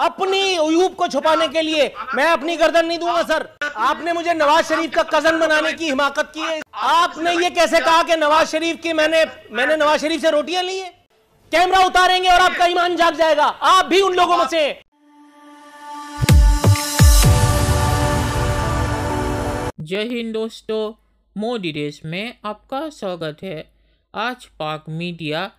अपनी अयूब को छुपाने के लिए मैं अपनी गर्दन नहीं दूंगा सर आपने मुझे नवाज शरीफ का कजन बनाने की हिमाकत की है आपने ये कैसे कहा कि नवाज शरीफ की मैंने मैंने नवाज शरीफ से रोटियां ली है कैमरा उतारेंगे और आपका ईमान जाग जाएगा आप भी उन लोगों में से जय हिंद दोस्तों मोदी देश में आपका स्वागत है आज पाक मीडिया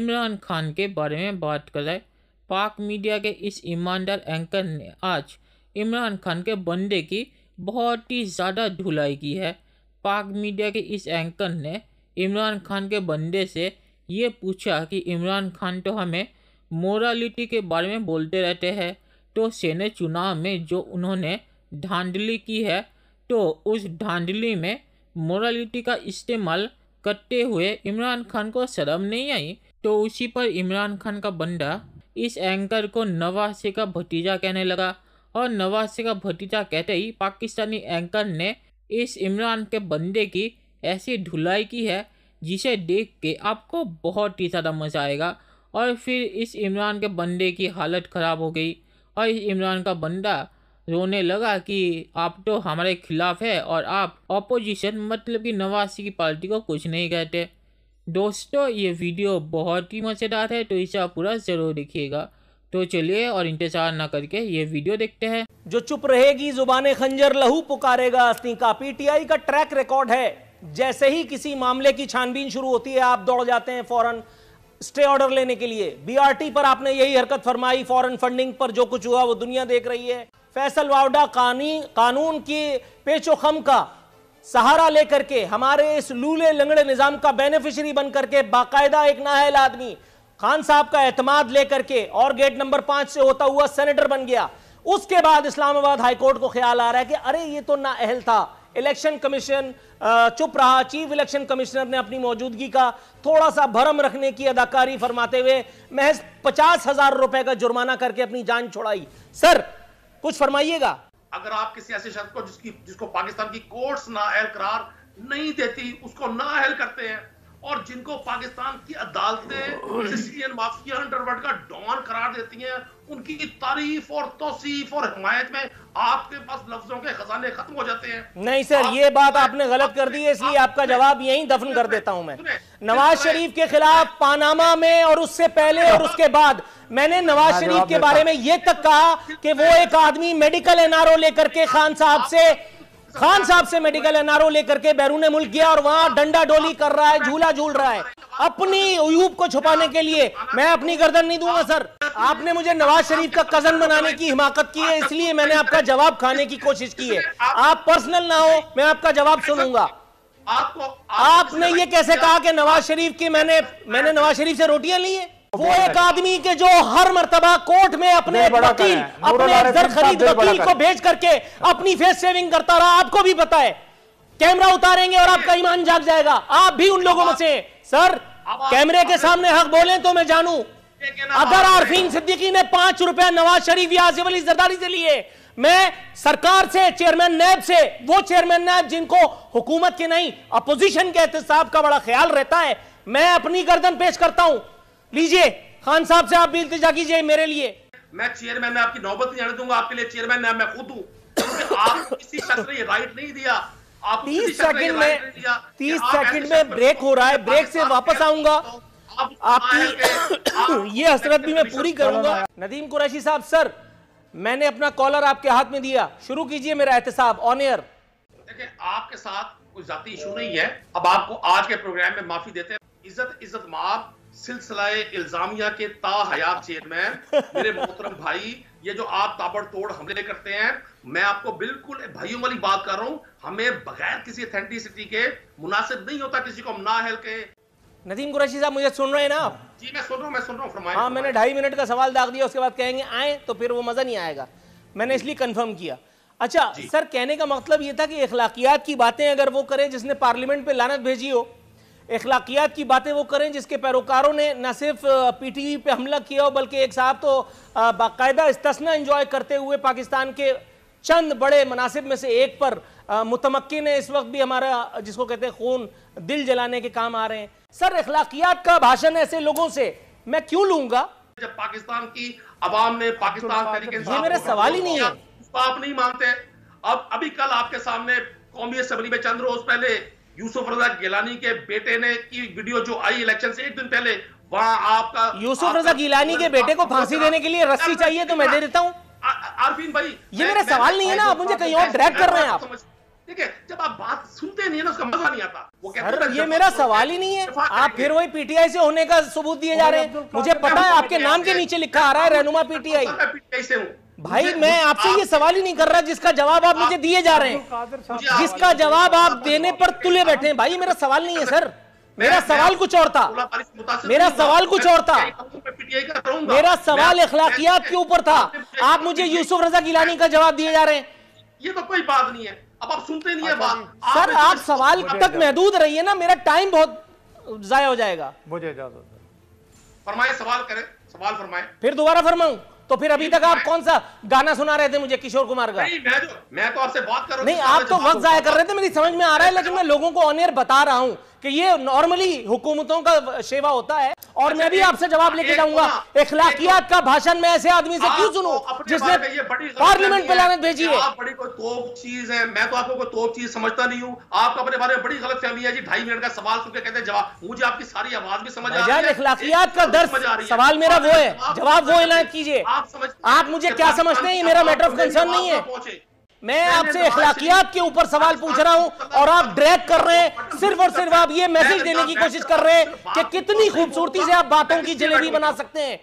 इमरान खान के बारे में बात कर रहा है पाक मीडिया के इस ईमानदार एंकर ने आज इमरान खान के बंदे की बहुत ही ज़्यादा धुलाई की है पाक मीडिया के इस एंकर ने इमरान खान के बंदे से ये पूछा कि इमरान खान तो हमें मोरालिटी के बारे में बोलते रहते हैं तो सेने चुनाव में जो उन्होंने धांधली की है तो उस धांधली में मोरालिटी का इस्तेमाल करते हुए इमरान खान को शर्म नहीं आई तो उसी पर इमरान खान का बंदा इस एंकर को नवासे का भतीजा कहने लगा और नवासे का भतीजा कहते ही पाकिस्तानी एंकर ने इस इमरान के बंदे की ऐसी ढुलाई की है जिसे देख के आपको बहुत ही ज़्यादा मज़ा आएगा और फिर इस इमरान के बंदे की हालत ख़राब हो गई और इस इमरान का बंदा रोने लगा कि आप तो हमारे खिलाफ़ है और आप अपोजिशन मतलब कि नवासी की पार्टी को कुछ नहीं कहते दोस्तों ये वीडियो बहुत ही मज़ेदार है तो इसे आप पूरा ज़रूर देखिएगा तो चलिए और इंतज़ार ना करके ये वीडियो देखते हैं जो चुप रहेगी जुबान खंजर लहू पुकारेगा अस्ती का पीटीआई का ट्रैक रिकॉर्ड है जैसे ही किसी मामले की छानबीन शुरू होती है आप दौड़ जाते हैं फौरन स्टे ऑर्डर लेने के लिए बीआरटी पर आपने यही हरकत फरमाई फॉरन फंडिंग पर जो कुछ हुआ वो दुनिया देख रही है फैसल वावडा कानी कानून की पेचोखम का सहारा लेकर के हमारे इस लूले लंगड़े निज़ाम का बेनिफिशरी बन करके बाकायदा एक नाहल आदमी खान साहब का एतमाद लेकर के और गेट नंबर पांच से होता हुआ सेनेटर बन गया उसके बाद इस्लामाबाद हाईकोर्ट को ख्याल आ रहा है कि अरे ये तो ना अहल था इलेक्शन कमीशन चुप रहा चीफ इलेक्शन कमिश्नर ने अपनी मौजूदगी का थोड़ा सा भरम रखने की अदाकारी फरमाते हुए महज पचास हजार रुपए का जुर्माना करके अपनी जान छोड़ाई सर कुछ फरमाइएगा अगर आप किसी ऐसे शख्स को जिसकी जिसको पाकिस्तान की कोर्ट्स ना अहल करार नहीं देती उसको ना अहल करते हैं और जिनको पाकिस्तान की अदालतें माफिया अंडरवर्ल्ड का डॉन करार देती हैं उनकी तारीफ और तोसीफ और हिमायत में आपके पास लफ्जों के खजाने खत्म हो जाते हैं नहीं सर ये बात आपने गलत कर दी है इसलिए आपका जवाब यहीं दफन कर देता हूं मैं नवाज शरीफ के खिलाफ पानामा में और उससे पहले और उसके बाद मैंने नवाज शरीफ के बारे में यह तक कहा कि वो एक आदमी मेडिकल एनआरओ लेकर के खान साहब से खान साहब से मेडिकल एनआरओ लेकर के बैरून मुल्क गया और वहां डंडा डोली कर रहा है झूला झूल रहा है अपनी अयूब को छुपाने के लिए मैं अपनी गर्दन नहीं दूंगा सर आपने मुझे नवाज शरीफ का कजन बनाने की हिमाकत की है इसलिए मैंने आपका जवाब खाने की कोशिश की है आप पर्सनल ना हो मैं आपका जवाब सुनूंगा आपको आपने ये कैसे कहा कि नवाज शरीफ की मैंने मैंने नवाज शरीफ से रोटियां ली है वो एक आदमी के जो हर मरतबा कोर्ट में अपने वकील अपने खरीद वकील को भेज करके अपनी फेस सेविंग करता रहा आपको भी पता है कैमरा उतारेंगे और आपका ईमान जाग जाएगा आप भी उन लोगों में से सर कैमरे के सामने हक बोले तो मैं जानू अगर आरफीन सिद्दीकी ने पांच रुपया नवाज शरीफ या आसिफ अली जरदारी से लिए मैं सरकार से चेयरमैन नैब से वो चेयरमैन नैब जिनको हुकूमत के नहीं अपोजिशन के एहतसाब का बड़ा ख्याल रहता है मैं अपनी गर्दन पेश करता हूं लीजिए खान साहब से आप भी इल्तजा कीजिए मेरे लिए मैं चेयरमैन आपकी नौबत नहीं आने दूंगा आपके लिए चेयरमैन मैं मैं खुद हूँ आप किसी शख्स ने राइट नहीं दिया तीस सेकंड में तीस सेकंड में ब्रेक हो रहा है ब्रेक से वापस आऊंगा तो आपकी ये हसरत भी मैं पूरी करूंगा नदीम कुरैशी साहब सर मैंने अपना कॉलर आपके हाथ में दिया शुरू कीजिए मेरा एहतसाब ऑन एयर देखिए आपके साथ कोई जाती इशू नहीं है अब आपको आज के प्रोग्राम में माफी देते हैं इज्जत इज्जत माफ सिलसिलाए इल्जामिया के ता हयात चेयरमैन मेरे मोहतरम भाई ये जो आप ताबड़तोड़ हमले करते हैं मैं आपको बिल्कुल भाइयों वाली बात कर रहा हूँ हमें बगैर किसी अथेंटिसिटी के मुनासिब नहीं होता किसी को हम ना हेल के नदीम कुरैशी साहब मुझे सुन रहे हैं ना आप जी मैं सुन रहा हूँ मैं सुन रहा हूँ फरमाया हाँ मैंने ढाई मिनट का सवाल दाग दिया उसके बाद कहेंगे आए तो फिर वो मज़ा नहीं आएगा मैंने इसलिए कन्फर्म किया अच्छा सर कहने का मतलब ये था कि अखलाकियात की बातें अगर वो करें जिसने पार्लियामेंट पे लानत भेजी हो अखलाकियात की बातें वो करें जिसके पैरोकारों ने न सिर्फ पी टी वी पर हमला किया हो बल्कि एक साहब तो बाकायदा इस्तना इंजॉय करते हुए पाकिस्तान के चंद बड़े मनासिब में से एक पर मुतमक्की ने इस वक्त भी हमारा जिसको कहते हैं खून दिल जलाने के काम आ रहे हैं सर अखलाकियात का भाषण ऐसे लोगों से मैं क्यों लूंगा जब पाकिस्तान की आवाम ने पाकिस्तान तरीके ये मेरा सवाल ही नहीं है आप नहीं मानते अब अभी कल आपके सामने कौमी असम्बली में चंद रोज पहले यूसुफ रजा गिलानी के बेटे ने की वीडियो जो आई इलेक्शन से एक दिन पहले वहां आपका यूसुफ रजा गिलानी के बेटे को फांसी देने के लिए रस्सी चाहिए तो मैं दे देता हूँ आरफीन भाई ये मेरा सवाल नहीं है ना आप मुझे कहीं और ड्रैग कर रहे हैं आप ठीक है जब आप बात सुनते नहीं है ना उसका मजा नहीं आता वो कहते ये मेरा सवाल ही नहीं है आप फिर वही पीटीआई से होने का सबूत दिए जा रहे हैं मुझे पता है आपके नाम के नीचे लिखा आ रहा है रहनुमा पीटीआई पीटीआई से हूँ भाई मैं आपसे ये सवाल ही नहीं कर रहा जिसका जवाब आप, मुझे दिए जा रहे हैं जिसका जवाब आप देने पर तुले बैठे हैं भाई मेरा सवाल नहीं है सर मेरा सवाल कुछ और था मेरा सवाल कुछ और था मेरा सवाल अखलाकियात के ऊपर था आप मुझे यूसुफ रजा गिलानी का जवाब दिए जा रहे हैं ये तो कोई बात नहीं है अब आप सुनते नहीं है अच्छा बात सर आप सवाल तक महदूद रहिए ना मेरा टाइम बहुत जाया हो जाएगा मुझे इजाजत फरमाए सवाल करें सवाल फरमाए फिर दोबारा फरमाऊं तो फिर अभी तक आप कौन सा गाना सुना रहे थे मुझे किशोर कुमार का नहीं मैं तो मैं तो आपसे बात कर रहा हूँ नहीं आप तो वक्त जाया कर रहे थे मेरी समझ में आ रहा है लेकिन मैं लोगों को ऑनियर बता रहा हूँ कि ये नॉर्मली हुकूमतों का सेवा होता है और अच्छा, मैं भी आपसे जवाब हाँ, लेके जाऊंगा इखलाकियात का भाषण मैं ऐसे आदमी से हाँ, क्यों सुनू तो जिसने पार्लियामेंट पे लानत भेजी है बड़ी कोई तोप चीज है मैं तो आपको तोप चीज समझता नहीं हूँ आपका अपने बारे में बड़ी गलत फहमी है जी ढाई मिनट का सवाल सुनकर कहते हैं जवाब मुझे आपकी सारी आवाज भी समझ आ रही है इखलाकियात का दर्द सवाल मेरा वो है जवाब वो इलाज कीजिए आप मुझे क्या समझते हैं ये मेरा मैटर ऑफ कंसर्न नहीं है मैं आपसे अखलाकियात के ऊपर सवाल पूछ रहा हूं और आप ड्रैग कर रहे हैं सिर्फ और सिर्फ आप ये मैसेज देने की कोशिश कर रहे हैं कि कितनी खूबसूरती से आप बातों की जलेबी बना सकते हैं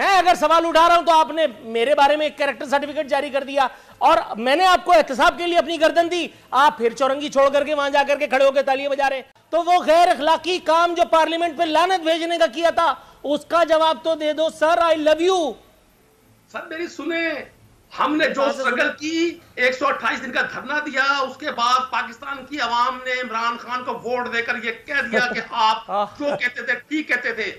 मैं अगर सवाल उठा रहा हूं तो आपने मेरे बारे में एक कैरेक्टर सर्टिफिकेट जारी कर दिया और मैंने आपको एहतसाब के लिए अपनी गर्दन दी आप फिर चौरंगी छोड़ करके वहां जाकर के खड़े होकर तालियां बजा रहे तो वो गैर अखलाकी काम जो पार्लियामेंट पे लानत भेजने का किया था उसका जवाब तो दे दो sir I love you sir मेरी सुने हमने जो स्ट्रगल की 128 दिन का धरना दिया उसके बाद पाकिस्तान की अवाम ने इमरान खान को वोट देकर ये कह दिया कि आप हाँ। जो कहते थे ठीक कहते थे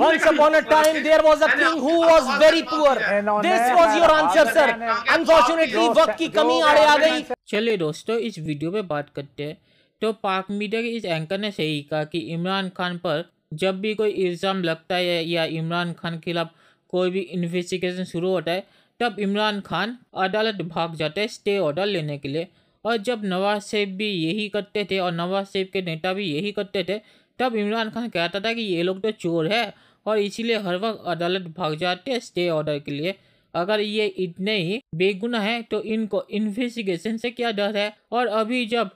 Once upon a time there was a king who was very poor. This was your answer, sir. Unfortunately, वक्त की कमी आड़े आ गई चलिए दोस्तों इस वीडियो पे बात करते हैं तो पाक मीडिया के इस एंकर ने सही कहा कि इमरान खान पर जब भी कोई इल्ज़ाम लगता है या इमरान खान के खिलाफ कोई भी इन्वेस्टिगेशन शुरू होता है तब इमरान खान अदालत भाग जाते स्टे ऑर्डर लेने के लिए और जब नवाज शरीफ भी यही करते थे और नवाज शरीफ के नेता भी यही करते थे तब इमरान खान कहता था कि ये लोग तो चोर है और इसीलिए हर वक्त अदालत भाग जाते हैं स्टे ऑर्डर के लिए अगर ये इतने ही बेगुना है तो इनको इन्वेस्टिगेशन से क्या डर है और अभी जब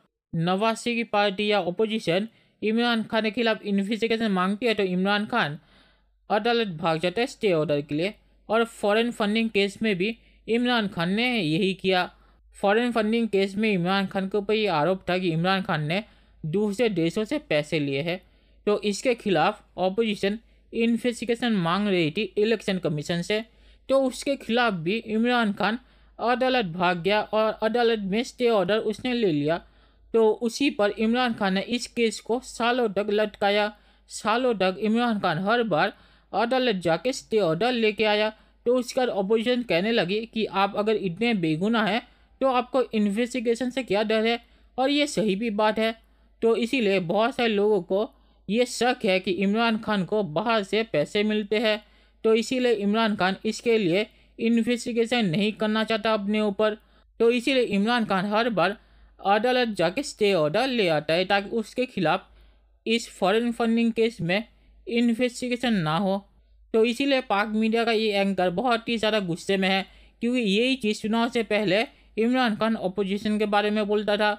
नवाज शरीफ की पार्टी या अपोजिशन इमरान खान के खिलाफ इन्वेस्टिगेशन मांगती है तो इमरान खान अदालत भाग जाते हैं स्टे ऑर्डर के लिए और फॉरेन फंडिंग केस में भी इमरान खान ने यही किया फॉरेन फंडिंग केस में इमरान खान के ऊपर ये आरोप था कि इमरान खान ने दूसरे देशों से पैसे लिए हैं तो इसके खिलाफ ऑपोजिशन इन्वेस्टिगेशन मांग रही थी इलेक्शन कमीशन से तो उसके खिलाफ भी इमरान खान अदालत भाग गया और अदालत में स्टे ऑर्डर उसने ले लिया तो उसी पर इमरान खान ने इस केस को सालों तक लटकाया सालों तक इमरान खान हर बार आधा जाके स्टे ऑर्डर लेके आया तो उसका अपोजिशन कहने लगी कि आप अगर इतने बेगुना हैं तो आपको इन्वेस्टिगेशन से क्या डर है और ये सही भी बात है तो इसीलिए बहुत सारे लोगों को ये शक है कि इमरान खान को बाहर से पैसे मिलते हैं तो इसीलिए इमरान खान इसके लिए इन्वेस्टिगेशन नहीं करना चाहता अपने ऊपर तो इसीलिए इमरान खान हर बार अदालत जाके स्टे ऑर्डर ले आता है ताकि उसके खिलाफ इस फॉरेन फंडिंग केस में इन्वेस्टिगेशन ना हो तो इसीलिए पाक मीडिया का ये एंकर बहुत ही ज़्यादा गुस्से में है क्योंकि यही चीज़ चुनाव से पहले इमरान खान अपोजिशन के बारे में बोलता था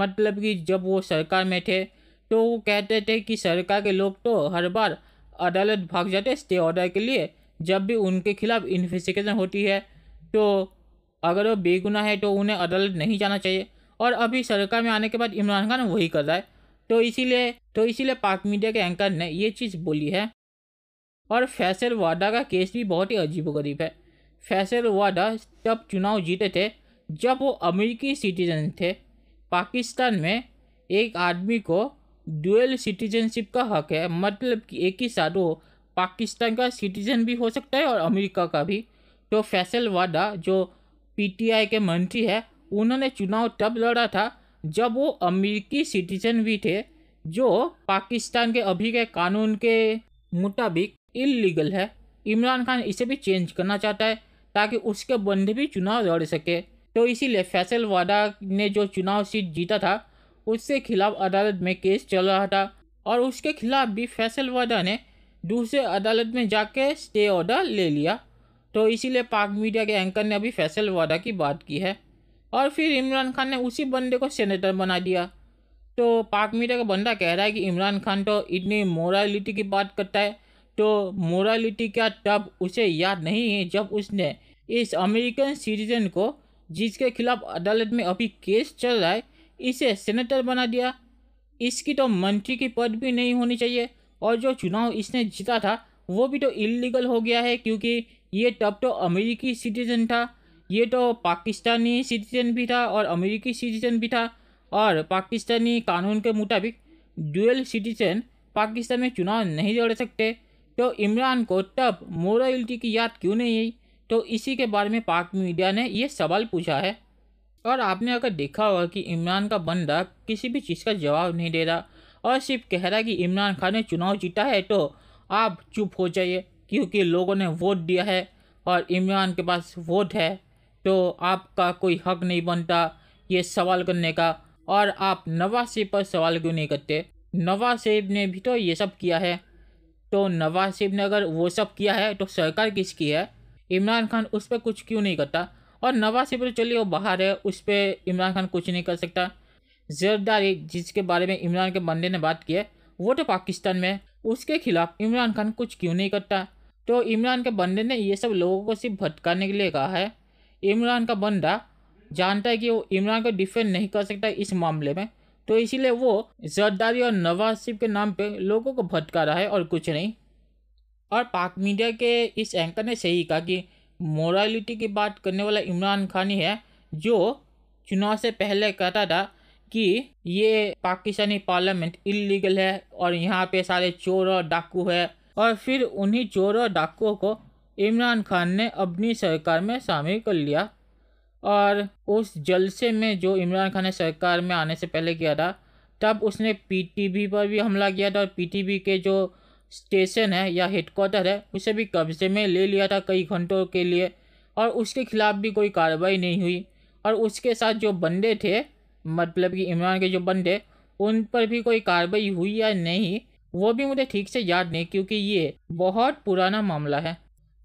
मतलब कि जब वो सरकार में थे तो वो कहते थे कि सरकार के लोग तो हर बार अदालत भाग जाते स्टे ऑर्डर के लिए जब भी उनके खिलाफ इन्वेस्टिगेशन होती है तो अगर वो बेगुनाह है तो उन्हें अदालत नहीं जाना चाहिए और अभी सरकार में आने के बाद इमरान खान वही कर रहा है तो इसीलिए तो इसीलिए पाक मीडिया के एंकर ने ये चीज़ बोली है और फैसल वाडा का केस भी बहुत ही अजीबोगरीब है फैसल वाडा जब चुनाव जीते थे जब वो अमेरिकी सिटीजन थे पाकिस्तान में एक आदमी को डुअल सिटीजनशिप का हक है मतलब कि एक ही साथ वो पाकिस्तान का सिटीजन भी हो सकता है और अमेरिका का भी तो फैसल वाडा जो पीटीआई के मंत्री है उन्होंने चुनाव तब लड़ा था जब वो अमेरिकी सिटीजन भी थे जो पाकिस्तान के अभी के कानून के मुताबिक इलीगल है इमरान खान इसे भी चेंज करना चाहता है ताकि उसके बंदे भी चुनाव लड़ सके तो इसीलिए फैसल वादा ने जो चुनाव सीट जीता था उसके खिलाफ अदालत में केस चल रहा था और उसके खिलाफ भी फैसल वादा ने दूसरे अदालत में जाके स्टे ऑर्डर ले लिया तो इसीलिए पाक मीडिया के एंकर ने अभी फैसल वादा की बात की है और फिर इमरान खान ने उसी बंदे को सेनेटर बना दिया तो पाक मीडिया का बंदा कह रहा है कि इमरान खान तो इतनी मोरालिटी की बात करता है तो मोरालिटी क्या तब उसे याद नहीं है जब उसने इस अमेरिकन सिटीजन को जिसके खिलाफ अदालत में अभी केस चल रहा है इसे सेनेटर बना दिया इसकी तो मंत्री की पद भी नहीं होनी चाहिए और जो चुनाव इसने जीता था वो भी तो इलीगल हो गया है क्योंकि ये तब तो अमेरिकी सिटीजन था ये तो पाकिस्तानी सिटीजन भी था और अमेरिकी सिटीजन भी था और पाकिस्तानी कानून के मुताबिक डुअल सिटीजन पाकिस्तान में चुनाव नहीं लड़ सकते तो इमरान को तब मोरलिटी की याद क्यों नहीं आई तो इसी के बारे में पाक मीडिया ने ये सवाल पूछा है और आपने अगर देखा होगा कि इमरान का बंदा किसी भी चीज़ का जवाब नहीं दे रहा और सिर्फ कह रहा कि इमरान खान ने चुनाव जीता है तो आप चुप हो जाइए क्योंकि लोगों ने वोट दिया है और इमरान के पास वोट है तो आपका कोई हक नहीं बनता ये सवाल करने का और आप नवाज शरीफ पर सवाल क्यों नहीं करते नवाज शरीफ ने भी तो ये सब किया है तो नवाज शरीफ ने अगर वो सब किया है तो सरकार किसकी है इमरान खान उस पर कुछ क्यों नहीं करता और नवाज शरीफ चलिए वो बाहर है उस पर इमरान खान कुछ नहीं कर सकता जरदारी जिसके बारे में इमरान के बंदे ने बात की है वो तो पाकिस्तान में उसके खिलाफ इमरान खान कुछ क्यों नहीं करता तो इमरान के बंदे ने ये सब लोगों को सिर्फ भटकाने के लिए कहा है इमरान का बंदा जानता है कि वो इमरान को डिफेंड नहीं कर सकता इस मामले में तो इसीलिए वो जरदारी और नवाज शरीफ के नाम पे लोगों को भटका रहा है और कुछ नहीं और पाक मीडिया के इस एंकर ने सही कहा कि मोरालिटी की बात करने वाला इमरान खान ही है जो चुनाव से पहले कहता था कि ये पाकिस्तानी पार्लियामेंट इलीगल है और यहाँ पे सारे चोर और डाकू है और फिर उन्हीं चोर और डाकुओं को इमरान खान ने अपनी सरकार में शामिल कर लिया और उस जलसे में जो इमरान खान ने सरकार में आने से पहले किया था तब उसने पीटीबी पर भी हमला किया था और पीटीबी के जो स्टेशन है या हेडक्वार्टर है उसे भी कब्जे में ले लिया था कई घंटों के लिए और उसके खिलाफ भी कोई कार्रवाई नहीं हुई और उसके साथ जो बंदे थे मतलब कि इमरान के जो बंदे उन पर भी कोई कार्रवाई हुई या नहीं वो भी मुझे ठीक से याद नहीं क्योंकि ये बहुत पुराना मामला है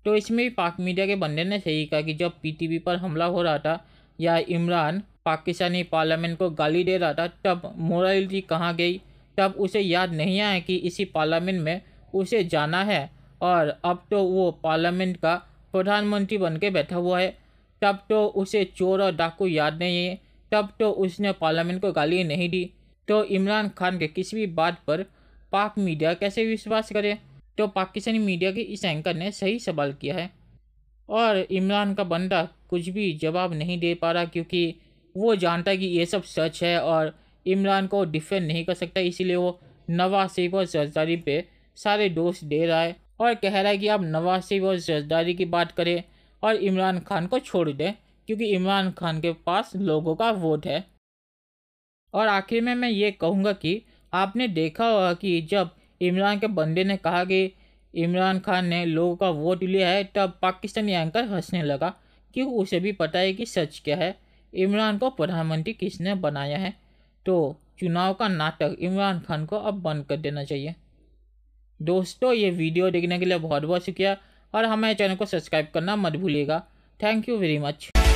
तो इसमें भी पाक मीडिया के बंदे ने सही कहा कि जब पी पर हमला हो रहा था या इमरान पाकिस्तानी पार्लियामेंट को गाली दे रहा था तब जी कहाँ गई तब उसे याद नहीं आया कि इसी पार्लियामेंट में उसे जाना है और अब तो वो पार्लियामेंट का प्रधानमंत्री बन के बैठा हुआ है तब तो उसे चोर और डाकू याद नहीं है तब तो उसने पार्लियामेंट को गाली नहीं दी तो इमरान खान के किसी भी बात पर पाक मीडिया कैसे विश्वास करे तो पाकिस्तानी मीडिया के इस एंकर ने सही सवाल किया है और इमरान का बंदा कुछ भी जवाब नहीं दे पा रहा क्योंकि वो जानता है कि ये सब सच है और इमरान को डिफेंड नहीं कर सकता इसीलिए वो नवाज शरीफ और जरदारी पे सारे दोष दे रहा है और कह रहा है कि आप नवाज शरीफ और जरदारी की बात करें और इमरान खान को छोड़ दें क्योंकि इमरान खान के पास लोगों का वोट है और आखिर में मैं ये कहूँगा कि आपने देखा होगा कि जब इमरान के बंदे ने कहा कि इमरान खान ने लोगों का वोट लिया है तब पाकिस्तानी एंकर हंसने लगा कि उसे भी पता है कि सच क्या है इमरान को प्रधानमंत्री किसने बनाया है तो चुनाव का नाटक इमरान खान को अब बंद कर देना चाहिए दोस्तों ये वीडियो देखने के लिए बहुत बहुत शुक्रिया और हमारे चैनल को सब्सक्राइब करना मत भूलिएगा थैंक यू वेरी मच